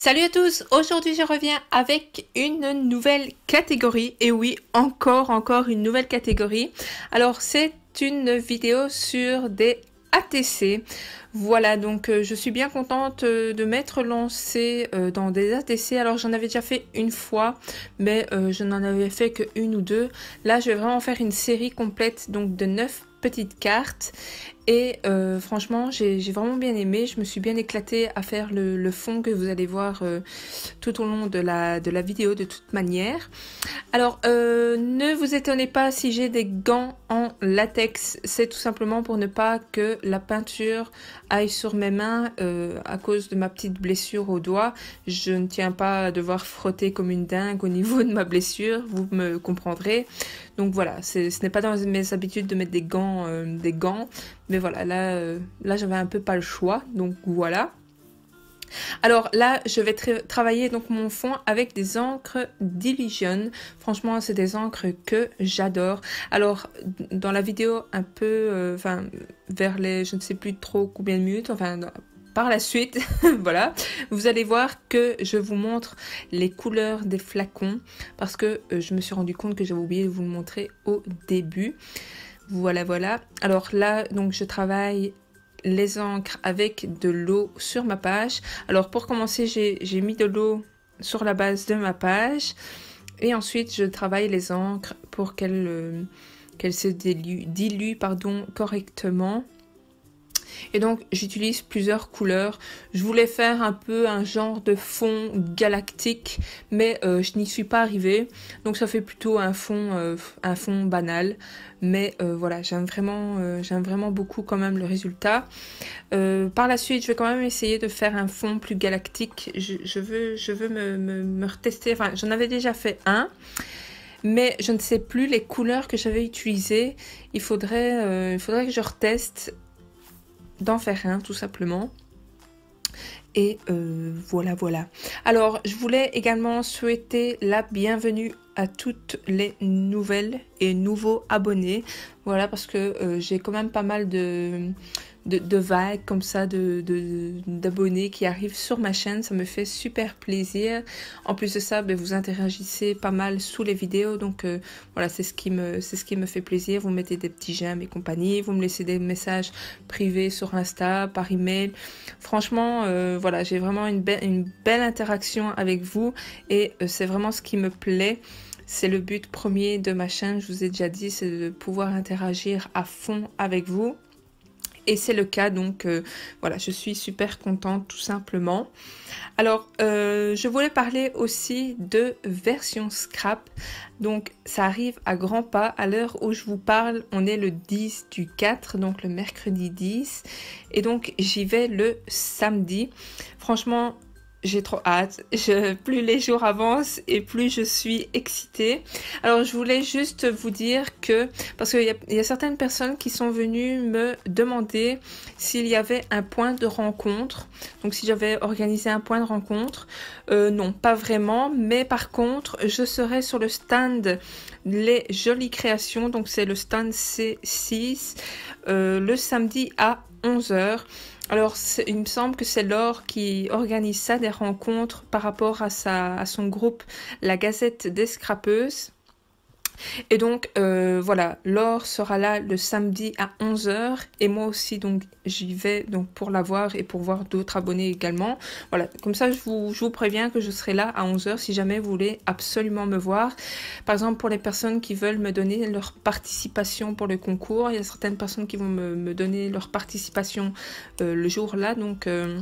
Salut à tous, aujourd'hui je reviens avec une nouvelle catégorie, et oui, encore, encore une nouvelle catégorie. Alors c'est une vidéo sur des ATC. Voilà, donc euh, je suis bien contente euh, de m'être lancée euh, dans des ATC. Alors j'en avais déjà fait une fois, mais je n'en avais fait qu'une ou deux. Là, je vais vraiment faire une série complète donc de 9 petites cartes. Et euh, franchement, j'ai vraiment bien aimé. Je me suis bien éclatée à faire le, fond que vous allez voir euh, tout au long de la, de la vidéo de toute manière. Alors, euh, ne vous étonnez pas si j'ai des gants en latex. C'est tout simplement pour ne pas que la peinture aille sur mes mains à cause de ma petite blessure au doigt. Je ne tiens pas à devoir frotter comme une dingue au niveau de ma blessure. Vous me comprendrez. Donc voilà, ce n'est pas dans mes habitudes de mettre des gants, des gants, mais voilà, là, euh, là j'avais un peu pas le choix, donc voilà. Alors là, je vais travailler donc mon fond avec des encres d'Illusion. Franchement, c'est des encres que j'adore. Alors, dans la vidéo un peu, euh, enfin, vers les, je ne sais plus trop combien de minutes, enfin, par la suite, voilà, vous allez voir que je vous montre les couleurs des flacons parce que euh, je me suis rendu compte que j'avais oublié de vous le montrer au début. Voilà, voilà. Alors là, donc je travaille les encres avec de l'eau sur ma page. Alors pour commencer, j'ai mis de l'eau sur la base de ma page. Et ensuite, je travaille les encres pour qu'elles euh, se diluent, pardon, correctement. Et donc j'utilise plusieurs couleurs. Je voulais faire un peu un genre de fond galactique, mais euh, je n'y suis pas arrivée. Donc ça fait plutôt un fond, euh, un fond banal. Mais euh, voilà, j'aime vraiment, j'aime vraiment beaucoup quand même le résultat. par la suite, je vais quand même essayer de faire un fond plus galactique. Je, veux, me, me, retester. Enfin, j'en avais déjà fait un mais je ne sais plus les couleurs que j'avais utilisées. Il faudrait, il faudrait que je reteste d'en faire un tout simplement. Et euh, voilà, voilà. Alors, je voulais également souhaiter la bienvenue à toutes les nouvelles et nouveaux abonnés. Voilà, parce que euh, j'ai quand même pas mal de, de, vagues comme ça d'abonnés de, qui arrivent sur ma chaîne. Ça me fait super plaisir. En plus de ça, ben, vous interagissez pas mal sous les vidéos. Donc euh, voilà, c'est ce, qui me, ce qui me fait plaisir. Vous mettez des petits j'aime et compagnie. Vous me laissez des messages privés sur Insta, par email. Franchement, euh, voilà, j'ai vraiment une, une belle interaction avec vous. Et euh, c'est vraiment ce qui me plaît. C'est le but premier de ma chaîne, je vous ai déjà dit, c'est de pouvoir interagir à fond avec vous et c'est le cas donc euh, voilà je suis super contente tout simplement alors euh, je voulais parler aussi de version scrap donc ça arrive à grands pas à l'heure où je vous parle on est le 10 du 4 donc le mercredi 10 et donc j'y vais le samedi franchement j'ai trop hâte. plus les jours avancent et plus je suis excitée. Alors je voulais juste vous dire que, parce qu'il y, a certaines personnes qui sont venues me demander s'il y avait un point de rencontre. Donc si j'avais organisé un point de rencontre. Euh, non, pas vraiment. Mais par contre, je serai sur le stand Les Jolies Créations. Donc c'est le stand C6 euh, le samedi à 11h. Alors, il me semble que c'est Laure qui organise ça, des rencontres par rapport à, sa, à son groupe, la Gazette des Scrapeuses. Et donc euh, voilà, Laure sera là le samedi à 11h et moi aussi donc j'y vais donc pour la voir et pour voir d'autres abonnés également. Voilà, comme ça je vous, préviens que je serai là à 11h si jamais vous voulez absolument me voir. Par exemple pour les personnes qui veulent me donner leur participation pour le concours, il y a certaines personnes qui vont me, donner leur participation euh, le jour là donc... Euh,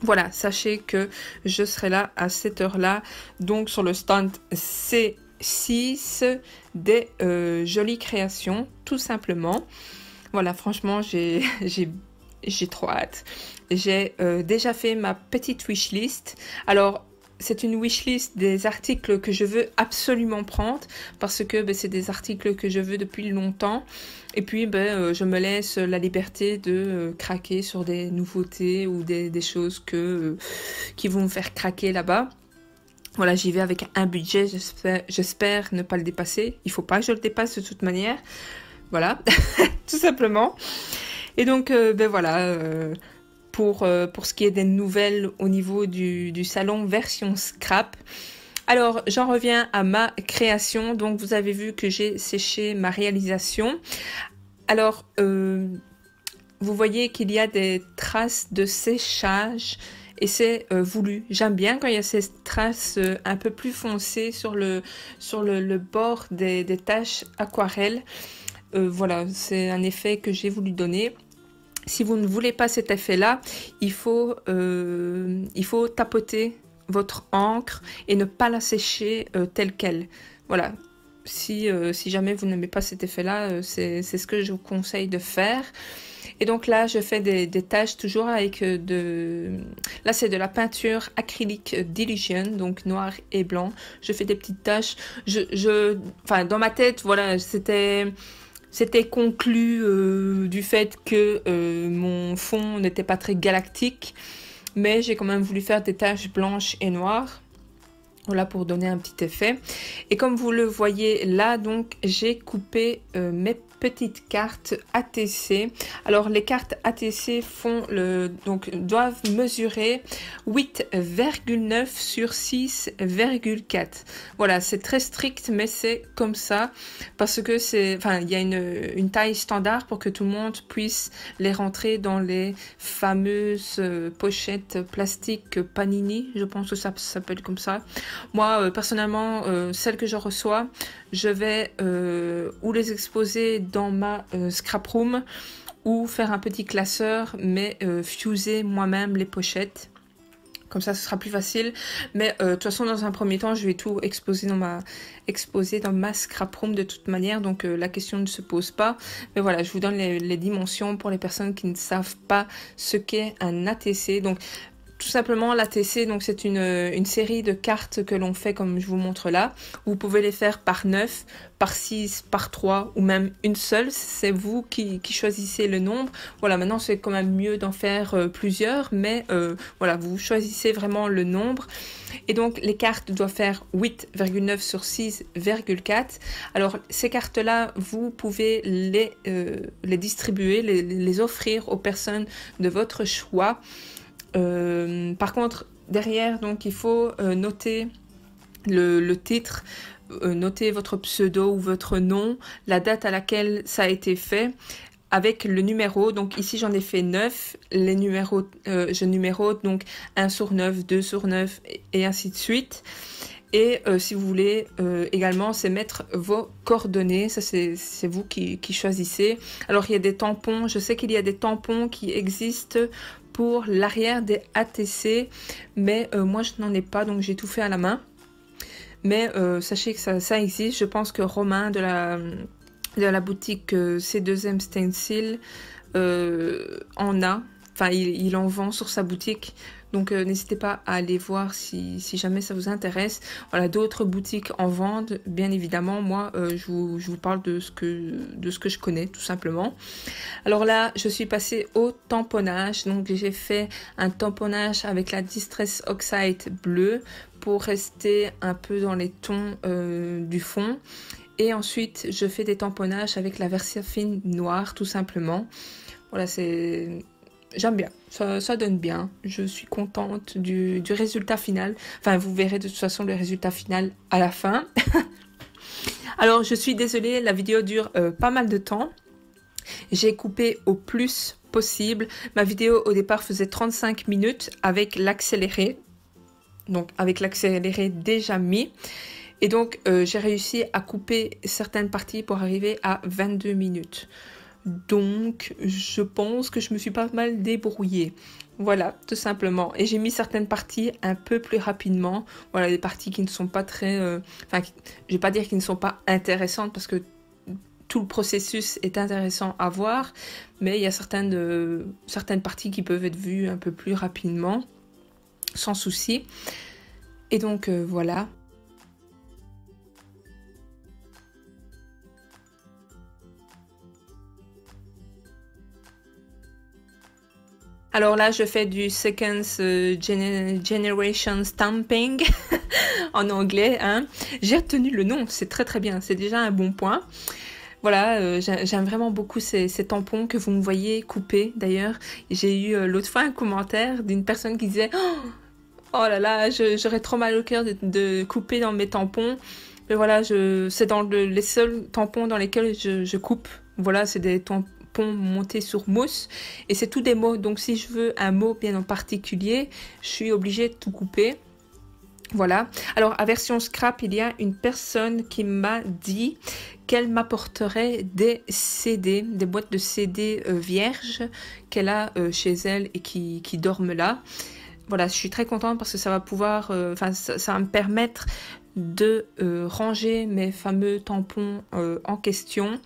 voilà, sachez que je serai là à cette heure-là, donc sur le stand C 6, des euh, jolies créations, tout simplement. Voilà, franchement, j'ai trop hâte. J'ai euh, déjà fait ma petite wishlist. Alors, c'est une wishlist des articles que je veux absolument prendre parce que ben, c'est des articles que je veux depuis longtemps. Et puis, ben, euh, je me laisse la liberté de craquer sur des nouveautés ou des, choses que, qui vont me faire craquer là-bas voilà, j'y vais avec un budget, j'espère ne pas le dépasser. Il faut pas que je le dépasse de toute manière. Voilà, tout simplement. Et donc, euh, ben voilà, euh, pour, euh, pour ce qui est des nouvelles au niveau du, du salon version scrap. Alors, j'en reviens à ma création. Donc, vous avez vu que j'ai séché ma réalisation. Alors, vous voyez qu'il y a des traces de séchage et c'est euh, voulu. J'aime bien quand il y a ces traces euh, un peu plus foncées sur le, sur le, bord des, taches aquarelles. Euh, voilà, c'est un effet que j'ai voulu donner. Si vous ne voulez pas cet effet-là, il, faut il faut tapoter votre encre et ne pas la sécher telle qu'elle. Voilà, si, si jamais vous n'aimez pas cet effet-là, c'est ce que je vous conseille de faire. Et donc là, je fais des, tâches toujours avec euh, de... Là, c'est de la peinture acrylique d'illusion, donc noir et blanc. Je fais des petites tâches. Je, Enfin, dans ma tête, voilà, c'était... C'était conclu euh, du fait que euh, mon fond n'était pas très galactique, mais j'ai quand même voulu faire des taches blanches et noires. Voilà pour donner un petit effet. Et comme vous le voyez là, donc j'ai coupé mes petites cartes ATC. Alors les cartes ATC font le, donc, doivent mesurer 8,9 sur 6,4. Voilà, c'est très strict, mais c'est comme ça parce que c'est, enfin, il y a une, une, taille standard pour que tout le monde puisse les rentrer dans les fameuses euh, pochettes plastiques Panini. Je pense que ça s'appelle comme ça. Moi, euh, personnellement, euh, celle que je reçois, je vais euh, ou les exposer dans ma euh, scrap room ou faire un petit classeur, mais euh, fuser moi-même les pochettes. Comme ça, ce sera plus facile. Mais de toute façon, dans un premier temps, je vais tout exposer dans ma, exposer dans ma scrap room de toute manière. Donc la question ne se pose pas. Mais voilà, je vous donne les, les dimensions pour les personnes qui ne savent pas ce qu'est un ATC. Donc tout simplement TC, donc c'est euh, une, série de cartes que l'on fait comme je vous montre là. Vous pouvez les faire par 9, par 6, par 3 ou même une seule. C'est vous qui, choisissez le nombre. Voilà, maintenant c'est quand même mieux d'en faire euh, plusieurs, mais euh, voilà, vous choisissez vraiment le nombre. Et donc les cartes doivent faire 8,9 sur 6,4. Alors ces cartes-là, vous pouvez les, les distribuer, les, les offrir aux personnes de votre choix. Euh, par contre, derrière, donc, il faut euh, noter le, titre, euh, noter votre pseudo ou votre nom, la date à laquelle ça a été fait, avec le numéro. Donc ici j'en ai fait 9, les numéros, je numérote donc 1 sur 9, 2 sur 9 et ainsi de suite. Et si vous voulez également, c'est mettre vos coordonnées. Ça, c'est vous qui, qui, choisissez. Alors, il y a des tampons. Je sais qu'il y a des tampons qui existent pour l'arrière des ATC, mais euh, moi je n'en ai pas, donc j'ai tout fait à la main. Mais euh, sachez que ça, existe. Je pense que Romain de la, de la boutique euh, C2M Stencil en a. Enfin, il en vend sur sa boutique. Donc euh, n'hésitez pas à aller voir si, jamais ça vous intéresse. Voilà, d'autres boutiques en vente, bien évidemment. Moi, euh, je, vous, parle de ce, que, de ce que je connais, tout simplement. Alors là, je suis passée au tamponnage. Donc j'ai fait un tamponnage avec la Distress Oxide bleue pour rester un peu dans les tons euh, du fond. Et ensuite, je fais des tamponnages avec la Versafine noire, tout simplement. Voilà, c'est j'aime bien. Ça, donne bien. Je suis contente du, résultat final. Enfin, vous verrez de toute façon le résultat final à la fin. Alors, je suis désolée, la vidéo dure euh, pas mal de temps. J'ai coupé au plus possible. Ma vidéo au départ faisait 35 minutes avec l'accéléré. Donc, avec l'accéléré déjà mis. Et donc, euh, j'ai réussi à couper certaines parties pour arriver à 22 minutes. Donc, je pense que je me suis pas mal débrouillée. Voilà, tout simplement. Et j'ai mis certaines parties un peu plus rapidement. Voilà, des parties qui ne sont pas très... Euh, enfin, je vais pas dire qui ne sont pas intéressantes parce que tout le processus est intéressant à voir, mais il y a certaines, euh, certaines parties qui peuvent être vues un peu plus rapidement, sans souci. Et donc euh, voilà. Alors là, je fais du second euh, generation stamping en anglais. Hein. J'ai retenu le nom, c'est très très bien, c'est déjà un bon point. Voilà, euh, j'aime vraiment beaucoup ces, tampons que vous me voyez couper d'ailleurs. J'ai eu euh, l'autre fois un commentaire d'une personne qui disait oh, oh là là, j'aurais trop mal au cœur de, couper dans mes tampons. Mais voilà, c'est dans les seuls tampons dans lesquels je coupe. Voilà, c'est des tampons monté sur mousse. Et c'est tout des mots. Donc si je veux un mot bien en particulier, je suis obligée de tout couper. Voilà. Alors, à version scrap, il y a une personne qui m'a dit qu'elle m'apporterait des CD, des boîtes de CD euh, vierges qu'elle a euh, chez elle et qui, qui, dorment là. Voilà, je suis très contente parce que ça va pouvoir, euh, enfin, ça, ça, va me permettre de ranger mes fameux tampons en question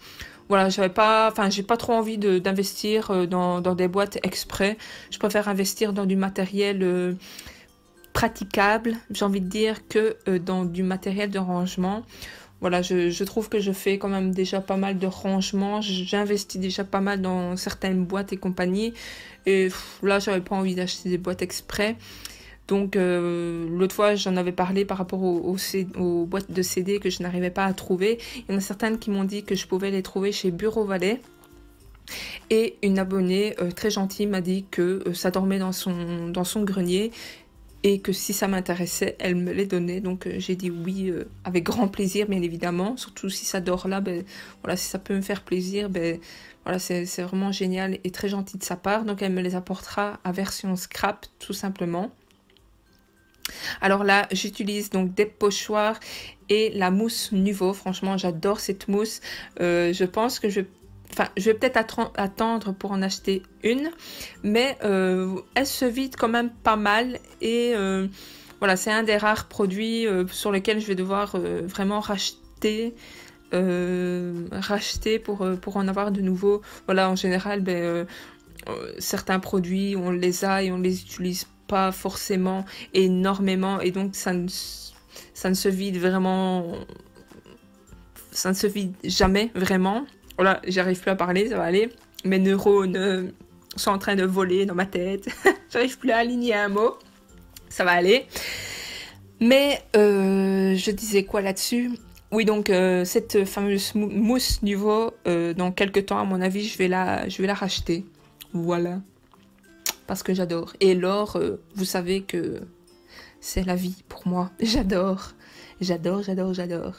voilà, j'avais pas, enfin, j'ai pas trop envie d'investir euh, dans, des boîtes exprès. Je préfère investir dans du matériel euh, praticable, j'ai envie de dire, que euh, dans du matériel de rangement voilà, je, je, trouve que je fais quand même déjà pas mal de rangements. J'investis déjà pas mal dans certaines boîtes et compagnies. Et là, j'avais pas envie d'acheter des boîtes exprès. Donc euh, l'autre fois j'en avais parlé par rapport aux, boîtes de CD que je n'arrivais pas à trouver. Il y en a certaines qui m'ont dit que je pouvais les trouver chez Bureau Valet. Et une abonnée euh, très gentille m'a dit que euh, ça dormait dans son, grenier et que si ça m'intéressait, elle me les donnait. Donc j'ai dit oui avec grand plaisir, bien évidemment. Surtout si ça dort là, ben, voilà, si ça peut me faire plaisir, ben, voilà, c'est vraiment génial et très gentil de sa part. Donc elle me les apportera à version scrap, tout simplement. Alors là, j'utilise donc des pochoirs et la mousse Nouveau Franchement, j'adore cette mousse. Euh, je pense que je Enfin, je vais peut-être attendre pour en acheter une, mais euh, elle se vide quand même pas mal et euh, voilà, c'est un des rares produits sur lesquels je vais devoir vraiment racheter racheter pour, pour en avoir de nouveau. Voilà, en général, ben, certains produits, on les a et on les utilise forcément énormément et donc ça ne, ça ne se vide vraiment. Ça ne se vide jamais vraiment. Voilà, oh j'arrive plus à parler, ça va aller. Mes neurones euh, sont en train de voler dans ma tête. j'arrive plus à aligner un mot. Ça va aller. Mais euh, je disais quoi là-dessus oui, donc euh, cette fameuse mousse niveau dans quelques temps, à mon avis, je vais la, je vais la racheter. Voilà parce que j'adore. Et l'or, euh, vous savez que c'est la vie pour moi. J'adore. J'adore, j'adore, j'adore.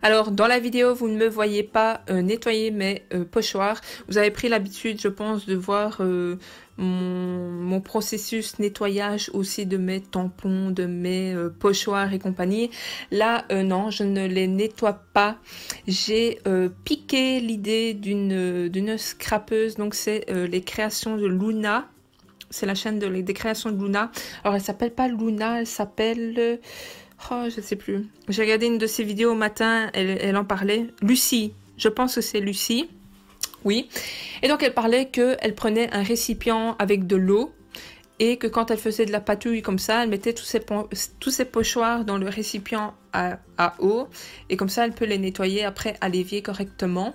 Alors dans la vidéo vous ne me voyez pas euh, nettoyer mes euh, pochoirs. Vous avez pris l'habitude je pense de voir euh, mon, processus nettoyage aussi de mes tampons, de mes pochoirs et compagnie. Là non je ne les nettoie pas. J'ai piqué l'idée d'une d'une scrapeuse donc c'est les créations de Luna c'est la chaîne des créations de Luna. Alors, elle s'appelle pas Luna, elle s'appelle Oh, je sais plus. J'ai regardé une de ses vidéos au matin, elle, en parlait. Lucie, je pense que c'est Lucie. Oui. Et donc elle parlait qu'elle prenait un récipient avec de l'eau et que quand elle faisait de la patouille comme ça, elle mettait tous ses, tous pochoirs dans le récipient à, à, eau et comme ça elle peut les nettoyer après à l'évier correctement.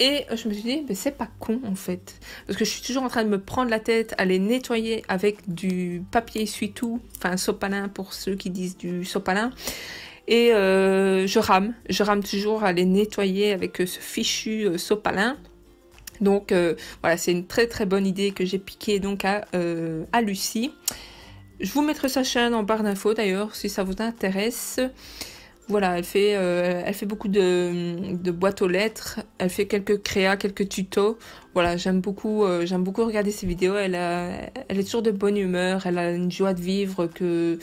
Et euh, je me suis dit, mais c'est pas con en fait. Parce que je suis toujours en train de me prendre la tête à les nettoyer avec du papier essuie-tout, enfin sopalin pour ceux qui disent du sopalin. Et euh, je rame, je rame toujours à les nettoyer avec euh, ce fichu sopalin. Donc voilà, c'est une très très bonne idée que j'ai piquée donc à, à Lucie. Je vous mettrai sa chaîne en barre d'infos d'ailleurs si ça vous intéresse. Voilà, elle fait, euh, elle fait beaucoup de, boîtes aux lettres, elle fait quelques créas, quelques tutos. Voilà, j'aime beaucoup, euh, j'aime beaucoup regarder ses vidéos. Elle, est toujours de bonne humeur, elle a une joie de vivre, que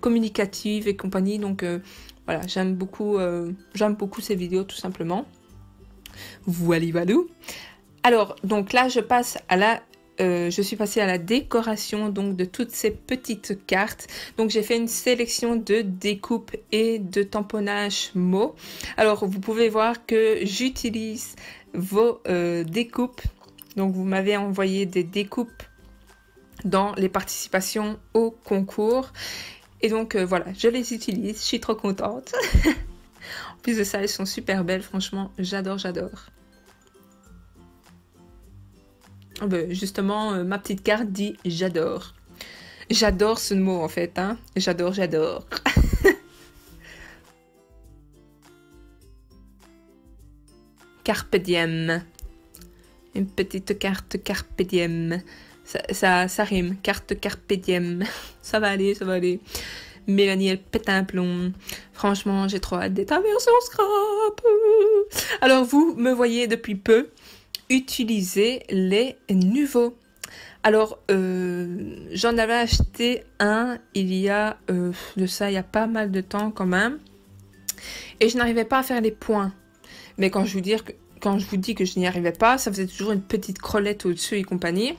communicative et compagnie. Donc euh, voilà, j'aime beaucoup, j'aime beaucoup ses vidéos tout simplement. Voilà, Valou. Alors, donc là, je passe à la euh, je suis passée à la décoration donc de toutes ces petites cartes. Donc j'ai fait une sélection de découpes et de tamponnage mots. Alors vous pouvez voir que j'utilise vos euh, découpes. Donc vous m'avez envoyé des découpes dans les participations au concours. Et donc euh, voilà, je les utilise, je suis trop contente. en plus de ça, elles sont super belles, franchement, j'adore, j'adore. Bah, justement, euh, ma petite carte dit j'adore. J'adore ce mot en fait, hein. J'adore, j'adore. carpe diem. Une petite carte carpe diem. Ça, ça, ça, rime, carte carpe diem. ça va aller, ça va aller. Mélanie, elle pète un plomb. Franchement, j'ai trop hâte d'être à version scrap. Alors, vous me voyez depuis peu utiliser les nouveaux. Alors, euh, j'en avais acheté un il y a euh, de ça, il y a pas mal de temps quand même. Et je n'arrivais pas à faire les points. Mais quand je vous, dire quand je vous dis que je n'y arrivais pas, ça faisait toujours une petite crolette au-dessus et compagnie.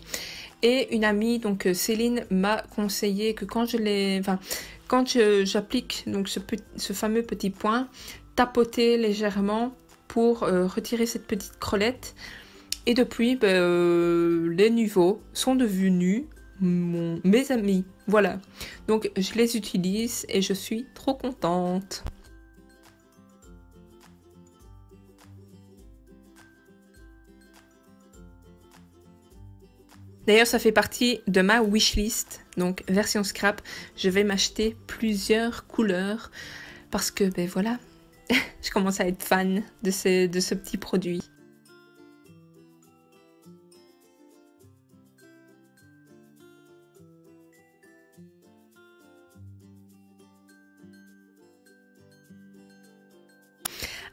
Et une amie, donc euh, Céline, m'a conseillé que quand je les, enfin, quand j'applique donc ce, ce fameux petit point, tapoter légèrement pour retirer cette petite crolette et depuis, ben, euh, les niveaux sont devenus mes amis. Voilà. Donc je les utilise et je suis trop contente. D'ailleurs, ça fait partie de ma wishlist, donc version scrap. Je vais m'acheter plusieurs couleurs parce que, ben voilà, je commence à être fan de ce petit produit.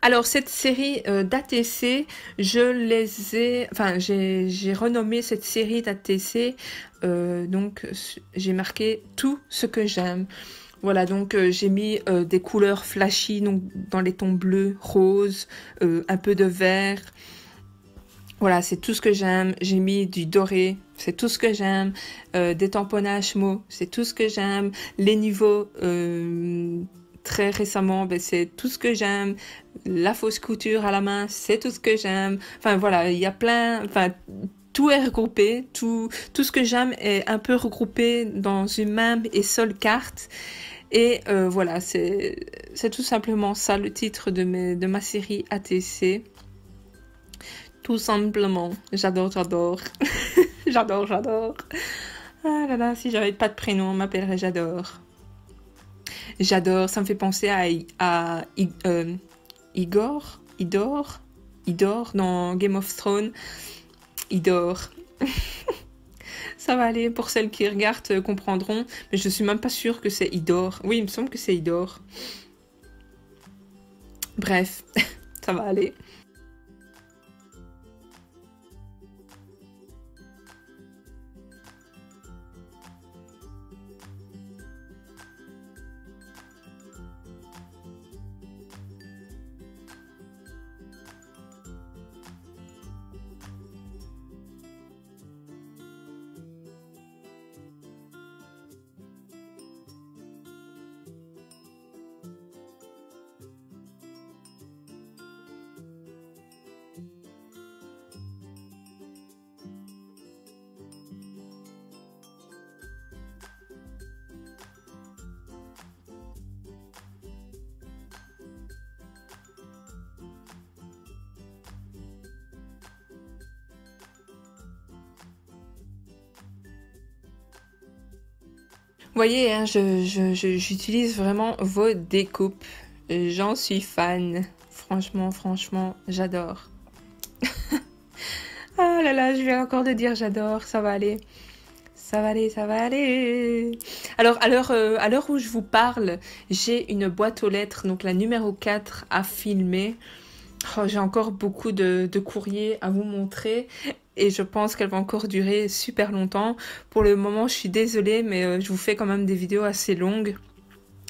Alors, cette série euh, d'ATC, je les ai, enfin, j'ai renommé cette série d'ATC, euh, donc j'ai marqué tout ce que j'aime. Voilà, donc euh, j'ai mis des couleurs flashy, donc dans les tons bleus, rose, un peu de vert. Voilà, c'est tout ce que j'aime. J'ai mis du doré, c'est tout ce que j'aime. des tamponnages mots, c'est tout ce que j'aime. Les niveaux, très récemment, ben, c'est tout ce que j'aime la fausse couture à la main, c'est tout ce que j'aime. Enfin voilà, il y a plein, enfin tout est regroupé, tout, tout ce que j'aime est un peu regroupé dans une même et seule carte. Et euh, voilà, c'est tout simplement ça le titre de, mes, de ma série ATC. Tout simplement, j'adore, j'adore. j'adore, j'adore. Ah là là, si j'avais pas de prénom, on m'appellerait J'adore. J'adore, ça me fait penser à, à, euh, Igor Idor Idor dans Game of Thrones. Idor. Ça va aller, pour celles qui regardent euh, comprendront, mais je suis même pas sûre que c'est Idor. Oui, il me semble que c'est Idor. Bref, ça va aller. Vous voyez, hein, j'utilise vraiment vos découpes. J'en suis fan. Franchement, franchement, j'adore. ah là là, je viens encore de dire j'adore, ça va aller. Ça va aller, ça va aller. Alors, à l'heure euh, où je vous parle, j'ai une boîte aux lettres, donc la numéro 4 à filmer. Oh, j'ai encore beaucoup de, de courriers à vous montrer et je pense qu'elle va encore durer super longtemps. Pour le moment, je suis désolée, mais euh, je vous fais quand même des vidéos assez longues.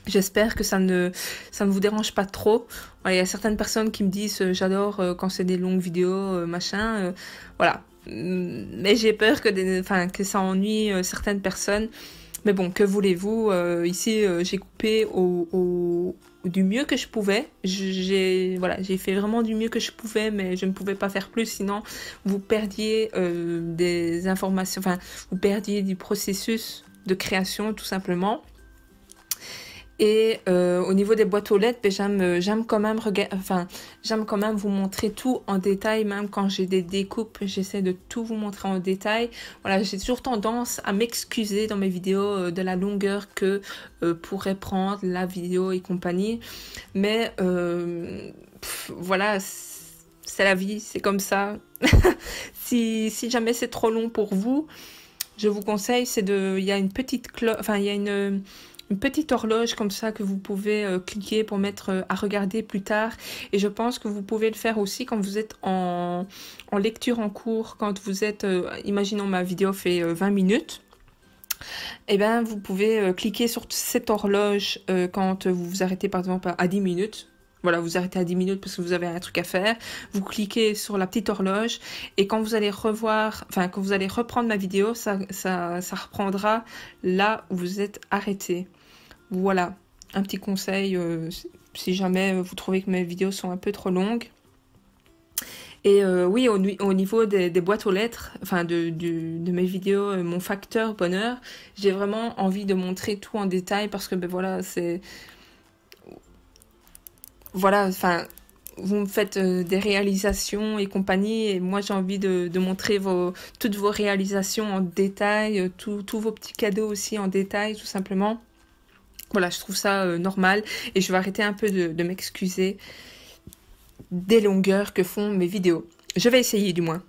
J'espère que ça ne, ça ne vous dérange pas trop. Il y a certaines personnes qui me disent euh, j'adore euh, quand c'est des longues vidéos, machin. voilà. Mais j'ai peur que, des, que ça ennuie certaines personnes. Mais bon, que voulez-vous euh, Ici, euh, j'ai coupé au, du mieux que je pouvais. J'ai voilà, j'ai fait vraiment du mieux que je pouvais, mais je ne pouvais pas faire plus, sinon vous perdiez euh, des informations, enfin, vous perdiez du processus de création, tout simplement. Et euh, au niveau des boîtes aux lettres, ben, euh, j'aime, quand même vous montrer tout en détail, même quand j'ai des découpes, j'essaie de tout vous montrer en détail. Voilà, j'ai toujours tendance à m'excuser dans mes vidéos euh, de la longueur que pourrait prendre la vidéo et compagnie. Mais voilà, c'est la vie, c'est comme ça. si, jamais c'est trop long pour vous, je vous conseille, c'est de, il y a une petite enfin il y a une une petite horloge comme ça que vous pouvez euh, cliquer pour mettre euh, à regarder plus tard. Et je pense que vous pouvez le faire aussi quand vous êtes en, lecture en cours, quand vous êtes, euh, imaginons ma vidéo fait 20 minutes. Et eh bien, vous pouvez cliquer sur cette horloge quand vous vous arrêtez par exemple à 10 minutes voilà, vous arrêtez à 10 minutes parce que vous avez un truc à faire, vous cliquez sur la petite horloge et quand vous allez revoir, enfin quand vous allez reprendre ma vidéo, ça, ça reprendra là où vous êtes arrêté. Voilà, un petit conseil euh, si jamais vous trouvez que mes vidéos sont un peu trop longues. Et euh, oui, au, niveau des, boîtes aux lettres, enfin de, mes vidéos, euh, mon facteur bonheur, j'ai vraiment envie de montrer tout en détail parce que ben voilà, c'est... Voilà, enfin, vous me faites des réalisations et compagnie, et moi j'ai envie de, montrer vos, toutes vos réalisations en détail, tous vos petits cadeaux aussi en détail, tout simplement. Voilà, je trouve ça euh, normal et je vais arrêter un peu de, m'excuser des longueurs que font mes vidéos. Je vais essayer du moins.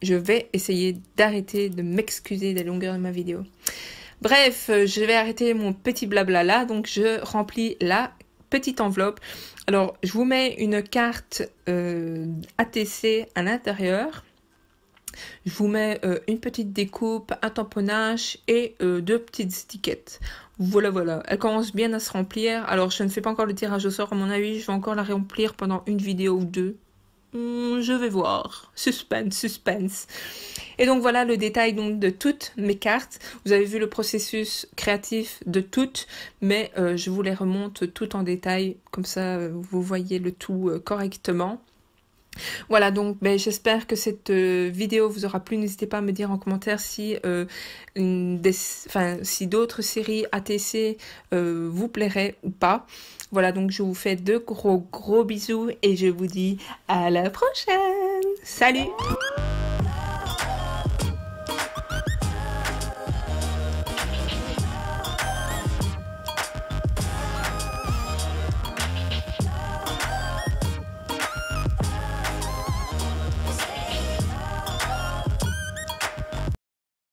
Je vais essayer d'arrêter de m'excuser des longueurs de ma vidéo. Bref, euh, je vais arrêter mon petit blabla là, donc je remplis la petite enveloppe. Alors, je vous mets une carte euh, ATC à l'intérieur. Je vous mets une petite découpe, un tamponnage et deux petites étiquettes. Voilà, voilà. Elle commence bien à se remplir. Alors, je ne fais pas encore le tirage au sort, à mon avis. Je vais encore la remplir pendant une vidéo ou deux. Hmm, je vais voir. Suspense, suspense. Et donc, voilà le détail donc, de toutes mes cartes. Vous avez vu le processus créatif de toutes, mais euh, je vous les remonte tout en détail. Comme ça, euh, vous voyez le tout euh, correctement. Voilà, donc ben, j'espère que cette euh, vidéo vous aura plu. N'hésitez pas à me dire en commentaire si, euh, si d'autres séries ATC euh, vous plairaient ou pas. Voilà, donc je vous fais de gros gros bisous et je vous dis à la prochaine. Salut